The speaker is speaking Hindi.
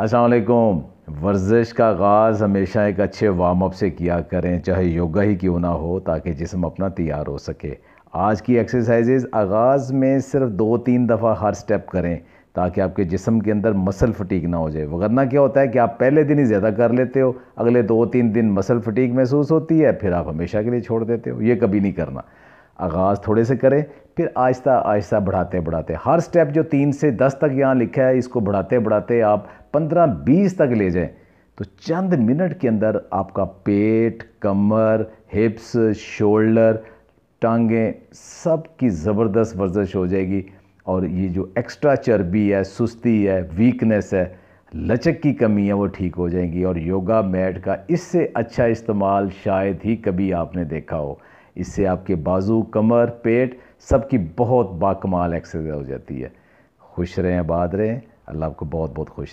असलकुम वर्जिश का आगाज़ हमेशा एक अच्छे वार्म अप से किया करें चाहे योगा ही क्यों ना हो ताकि जिसम अपना तैयार हो सके आज की एक्सरसाइजेज़ आगाज़ में सिर्फ दो तीन दफ़ा हर स्टेप करें ताकि आपके जिसम के अंदर मसल फटीक ना हो जाए वगरना क्या होता है कि आप पहले दिन ही ज़्यादा कर लेते हो अगले दो तीन दिन मसल फटीक महसूस होती है फिर आप हमेशा के लिए छोड़ देते हो ये कभी नहीं करना आगाज़ थोड़े से करें फिर आहिस्ता आहिस्ता बढ़ाते बढ़ाते हर स्टेप जो तीन से दस तक यहाँ लिखा है इसको बढ़ाते बढ़ाते आप पंद्रह बीस तक ले जाएं तो चंद मिनट के अंदर आपका पेट कमर हिप्स शोल्डर टांगें सब की ज़बरदस्त वर्जिश हो जाएगी और ये जो एक्स्ट्रा चर्बी है सुस्ती है वीकनेस है लचक की कमी है वो ठीक हो जाएगी और योगा मैट का इससे अच्छा इस्तेमाल शायद ही कभी आपने देखा हो इससे आपके बाजू कमर पेट सबकी बहुत बाकमाल एक्सरसाइज हो जाती है खुश रहें आबाद रहें अल्लाह आपको बहुत बहुत खुश